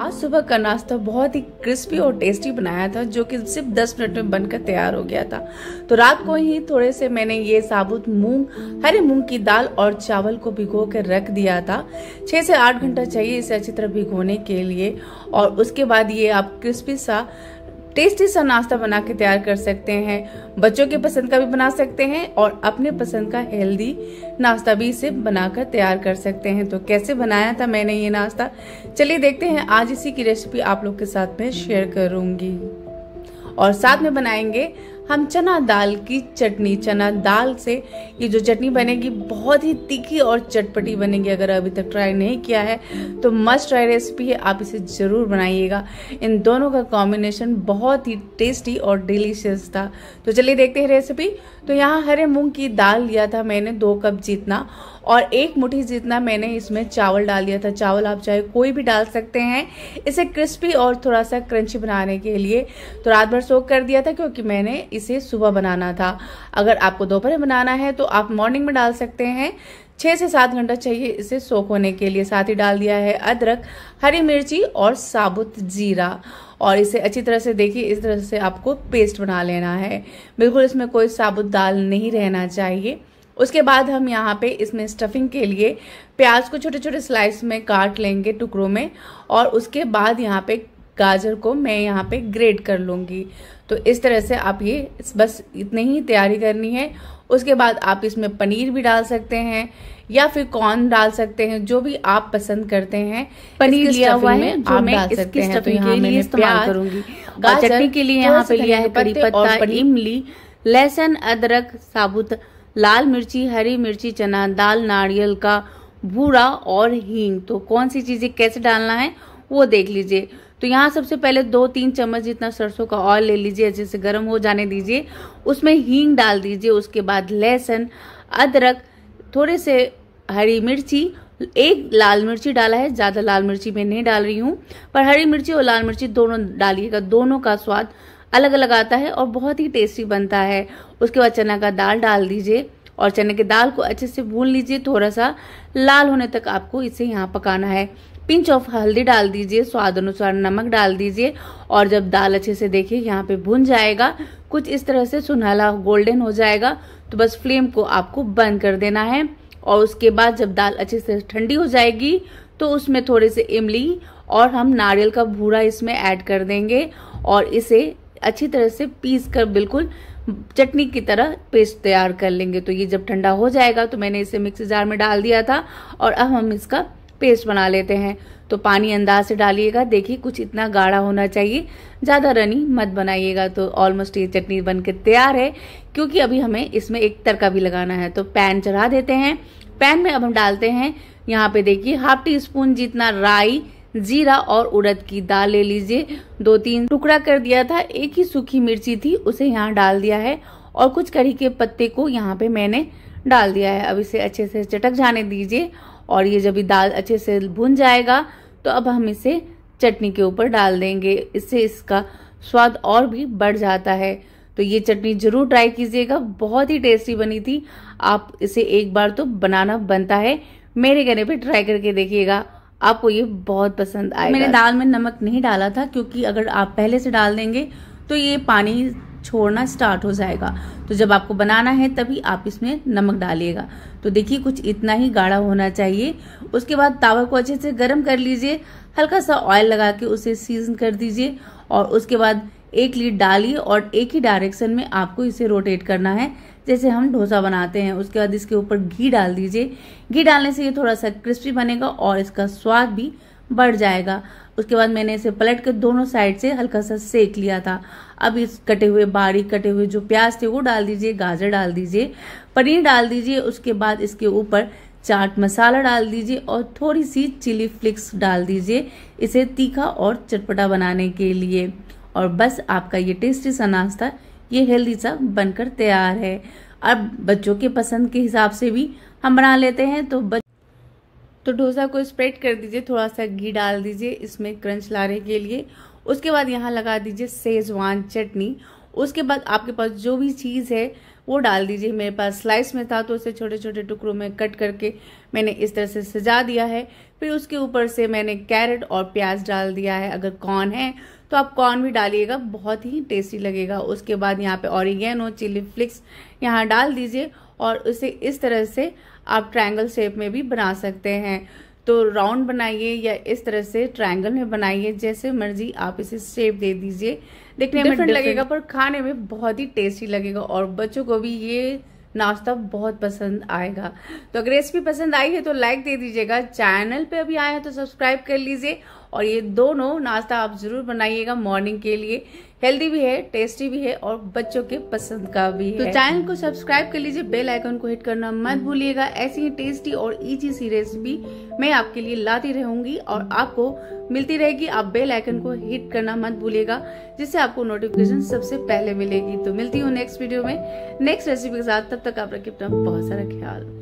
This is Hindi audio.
आज सुबह का नाश्ता बहुत ही क्रिस्पी और टेस्टी बनाया था जो कि सिर्फ 10 मिनट में बनकर तैयार हो गया था तो रात को ही थोड़े से मैंने ये साबुत मूंग हरे मूंग की दाल और चावल को भिगो कर रख दिया था 6 से 8 घंटा चाहिए इसे अच्छी तरह भिगोने के लिए और उसके बाद ये आप क्रिस्पी सा टेस्टी सा नाश्ता बना के तैयार कर सकते हैं बच्चों के पसंद का भी बना सकते हैं और अपने पसंद का हेल्दी नाश्ता भी इसे बनाकर तैयार कर सकते हैं तो कैसे बनाया था मैंने ये नाश्ता चलिए देखते हैं आज इसी की रेसिपी आप लोग के साथ में शेयर करूंगी और साथ में बनाएंगे हम चना दाल की चटनी चना दाल से ये जो चटनी बनेगी बहुत ही तीखी और चटपटी बनेगी अगर अभी तक ट्राई नहीं किया है तो मस्ट ट्राई रेसिपी है आप इसे ज़रूर बनाइएगा इन दोनों का कॉम्बिनेशन बहुत ही टेस्टी और डिलीशियस था तो चलिए देखते हैं रेसिपी तो यहाँ हरे मूंग की दाल लिया था मैंने दो कप जितना और एक मुठ्ठी जितना मैंने इसमें चावल डाल दिया था चावल आप चाहे कोई भी डाल सकते हैं इसे क्रिस्पी और थोड़ा सा क्रंची बनाने के लिए तो रात भर सोख कर दिया था क्योंकि मैंने इसे सुबह बनाना था अगर आपको दोपहर में बनाना है तो आप मॉर्निंग में डाल सकते हैं छः से सात घंटा चाहिए इसे सोख होने के लिए साथ ही डाल दिया है अदरक हरी मिर्ची और साबुत जीरा और इसे अच्छी तरह से देखिए इस तरह से आपको पेस्ट बना लेना है बिल्कुल इसमें कोई साबुत दाल नहीं रहना चाहिए उसके बाद हम यहाँ पे इसमें स्टफिंग के लिए प्याज को छोटे छोटे स्लाइस में काट लेंगे टुकड़ों में और उसके बाद यहाँ पे गाजर को मैं यहाँ पे ग्रेट कर लूँगी तो इस तरह से आप ये बस इतनी ही तैयारी करनी है उसके बाद आप इसमें पनीर भी डाल सकते हैं या फिर कॉर्न डाल सकते हैं जो भी आप पसंद करते हैं पनीर लिया हुआ है आप डाल सकते हैं तो यहाँ मैंने प्याज करूंगी चटनी के लिए यहाँ पे लिया है करी पत्ता इमली लहसुन अदरक साबुत लाल मिर्ची हरी मिर्ची चना दाल नारियल का भूरा और हींग तो कौन सी चीज़ें कैसे डालना है वो देख लीजिए तो यहाँ सबसे पहले दो तीन चम्मच जितना सरसों का ऑयल ले लीजिए अच्छे से गर्म हो जाने दीजिए उसमें हींग डाल दीजिए उसके बाद लहसुन अदरक थोड़े से हरी मिर्ची एक लाल मिर्ची डाला है ज़्यादा लाल मिर्ची मैं नहीं डाल रही हूँ पर हरी मिर्ची और लाल मिर्ची दोनों डालिएगा दोनों का स्वाद अलग अलग आता है और बहुत ही टेस्टी बनता है उसके बाद चना का दाल डाल दीजिए और चने की दाल को अच्छे से भून लीजिए थोड़ा सा लाल होने तक आपको इसे यहाँ पकाना है पिंच ऑफ हल्दी डाल दीजिए स्वाद अनुसार नमक डाल दीजिए और जब दाल अच्छे से देखिए यहाँ पे भुन जाएगा कुछ इस तरह से सुनहला गोल्डन हो जाएगा तो बस फ्लेम को आपको बंद कर देना है और उसके बाद जब दाल अच्छे से ठंडी हो जाएगी तो उसमें थोड़े से इमली और हम नारियल का भूरा इसमें ऐड कर देंगे और इसे अच्छी तरह से पीस कर बिल्कुल चटनी की तरह पेस्ट तैयार कर लेंगे तो ये जब ठंडा हो जाएगा तो मैंने इसे मिक्सी जार में डाल दिया था और अब हम इसका पेस्ट बना लेते हैं तो पानी अंदाज से डालिएगा देखिए कुछ इतना गाढ़ा होना चाहिए ज़्यादा रनी मत बनाइएगा तो ऑलमोस्ट ये चटनी के तैयार है क्योंकि अभी हमें इसमें एक तड़का भी लगाना है तो पैन चढ़ा देते हैं पैन में अब हम डालते हैं यहाँ पे देखिए हाफ टी स्पून जितना राई जीरा और उड़द की दाल ले लीजिए दो तीन टुकड़ा कर दिया था एक ही सूखी मिर्ची थी उसे यहाँ डाल दिया है और कुछ करी के पत्ते को यहाँ पे मैंने डाल दिया है अब इसे अच्छे से चटक जाने दीजिए और ये जब दाल अच्छे से भुन जाएगा तो अब हम इसे चटनी के ऊपर डाल देंगे इससे इसका स्वाद और भी बढ़ जाता है तो ये चटनी जरूर ट्राई कीजिएगा बहुत ही टेस्टी बनी थी आप इसे एक बार तो बनाना बनता है मेरे कहने पे ट्राई करके देखिएगा आपको ये बहुत पसंद आएगा मैंने दाल में नमक नहीं डाला था क्योंकि अगर आप पहले से डाल देंगे तो ये पानी छोड़ना स्टार्ट हो जाएगा तो जब आपको बनाना है तभी आप इसमें नमक डालिएगा तो देखिए कुछ इतना ही गाढ़ा होना चाहिए उसके बाद तावा को अच्छे से गर्म कर लीजिए हल्का सा ऑयल लगा के उसे सीजन कर दीजिए और उसके बाद एक लीड डालिए और एक ही डायरेक्शन में आपको इसे रोटेट करना है जैसे हम डोसा बनाते हैं उसके बाद इसके ऊपर घी डाल दीजिए घी डालने से ये थोड़ा सा क्रिस्पी बनेगा और इसका स्वाद भी बढ़ जाएगा उसके बाद मैंने इसे पलट कर दोनों साइड से हल्का सा सेक लिया था अब इस कटे हुए बारीक कटे हुए जो प्याज थे वो डाल दीजिए गाजर डाल दीजिए पनीर डाल दीजिए उसके बाद इसके ऊपर चाट मसाला डाल दीजिए और थोड़ी सी चिली फ्लिक्स डाल दीजिए इसे तीखा और चटपटा बनाने के लिए और बस आपका ये टेस्टी सा नाश्ता ये हेल्दी सा बनकर तैयार है अब बच्चों के पसंद के हिसाब से भी हम बना लेते हैं तो बच तो डोसा को स्प्रेड कर दीजिए थोड़ा सा घी डाल दीजिए इसमें क्रंच लाने के लिए उसके बाद यहाँ लगा दीजिए सेजवान चटनी उसके बाद आपके पास जो भी चीज़ है वो डाल दीजिए मेरे पास स्लाइस में था तो उसे छोटे छोटे टुकड़ों में कट करके मैंने इस तरह से सजा दिया है फिर उसके ऊपर से मैंने कैरेट और प्याज डाल दिया है अगर कॉर्न है तो आप कॉर्न भी डालिएगा बहुत ही टेस्टी लगेगा उसके बाद यहाँ पे ऑरिगेनो चिली फ्लिक्स यहाँ डाल दीजिए और उसे इस तरह से आप ट्रायंगल शेप में भी बना सकते हैं तो राउंड बनाइए या इस तरह से ट्रायंगल में बनाइए जैसे मर्जी आप इसे शेप दे दीजिए देखने में डिफरेंट लगेगा पर खाने में बहुत ही टेस्टी लगेगा और बच्चों को भी ये नाश्ता बहुत पसंद आएगा तो अगर रेसिपी पसंद आई है तो लाइक दे दीजिएगा चैनल पे अभी आए हैं तो सब्सक्राइब कर लीजिए और ये दोनों नाश्ता आप ज़रूर बनाइएगा मॉर्निंग के लिए हेल्दी भी है टेस्टी भी है और बच्चों के पसंद का भी तो है तो चैनल को सब्सक्राइब कर लीजिए बेल आइकन को हिट करना मत हम्म। भूलिएगा ऐसी ही टेस्टी और इजी सी रेसिपी मैं आपके लिए लाती रहूंगी और आपको मिलती रहेगी आप बेल आइकन को हिट करना मत भूलिएगा जिससे आपको नोटिफिकेशन सबसे पहले मिलेगी तो मिलती हूँ नेक्स्ट वीडियो में नेक्स्ट रेसिपी के साथ तब तक आप रखिए अपना बहुत सारा ख्याल